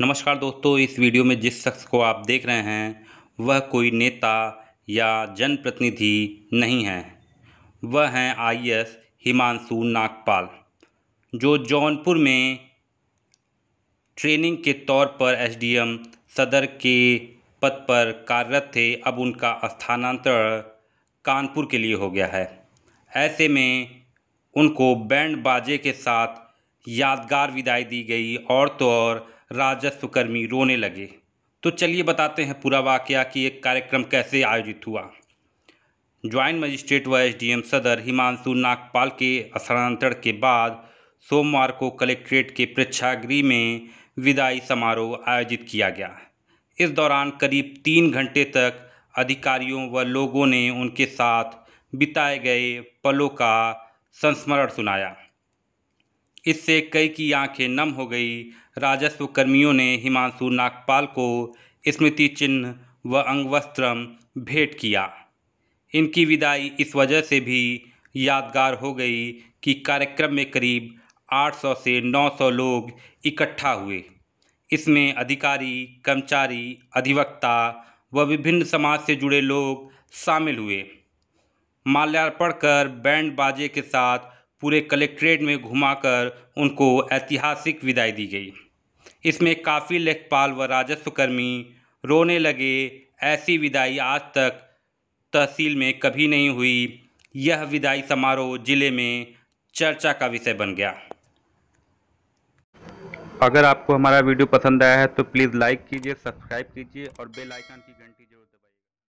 नमस्कार दोस्तों इस वीडियो में जिस शख्स को आप देख रहे हैं वह कोई नेता या जनप्रतिनिधि नहीं हैं वह हैं आई एस हिमांशु नागपाल जो जौनपुर में ट्रेनिंग के तौर पर एसडीएम सदर के पद पर कार्यरत थे अब उनका स्थानांतरण कानपुर के लिए हो गया है ऐसे में उनको बैंड बाजे के साथ यादगार विदाई दी गई और तो और राजस्व कर्मी रोने लगे तो चलिए बताते हैं पूरा वाक्य कि एक कार्यक्रम कैसे आयोजित हुआ ज्वाइंट मजिस्ट्रेट व एसडीएम सदर हिमांशु नागपाल के स्थानांतरण के बाद सोमवार को कलेक्ट्रेट के प्रेक्षागृह में विदाई समारोह आयोजित किया गया इस दौरान करीब तीन घंटे तक अधिकारियों व लोगों ने उनके साथ बिताए गए पलों का संस्मरण सुनाया इससे कई की आंखें नम हो गई राजस्व कर्मियों ने हिमांशु नागपाल को स्मृति चिन्ह व अंगवस्त्रम भेंट किया इनकी विदाई इस वजह से भी यादगार हो गई कि कार्यक्रम में करीब 800 से 900 लोग इकट्ठा हुए इसमें अधिकारी कर्मचारी अधिवक्ता व विभिन्न समाज से जुड़े लोग शामिल हुए माल्यार्पण कर बैंड बाजे के साथ पूरे कलेक्ट्रेट में घुमाकर उनको ऐतिहासिक विदाई दी गई इसमें काफ़ी लेखपाल व राजस्व कर्मी रोने लगे ऐसी विदाई आज तक तहसील में कभी नहीं हुई यह विदाई समारोह ज़िले में चर्चा का विषय बन गया अगर आपको हमारा वीडियो पसंद आया है तो प्लीज़ लाइक कीजिए सब्सक्राइब कीजिए और बेल आइकन की घंटी जरूर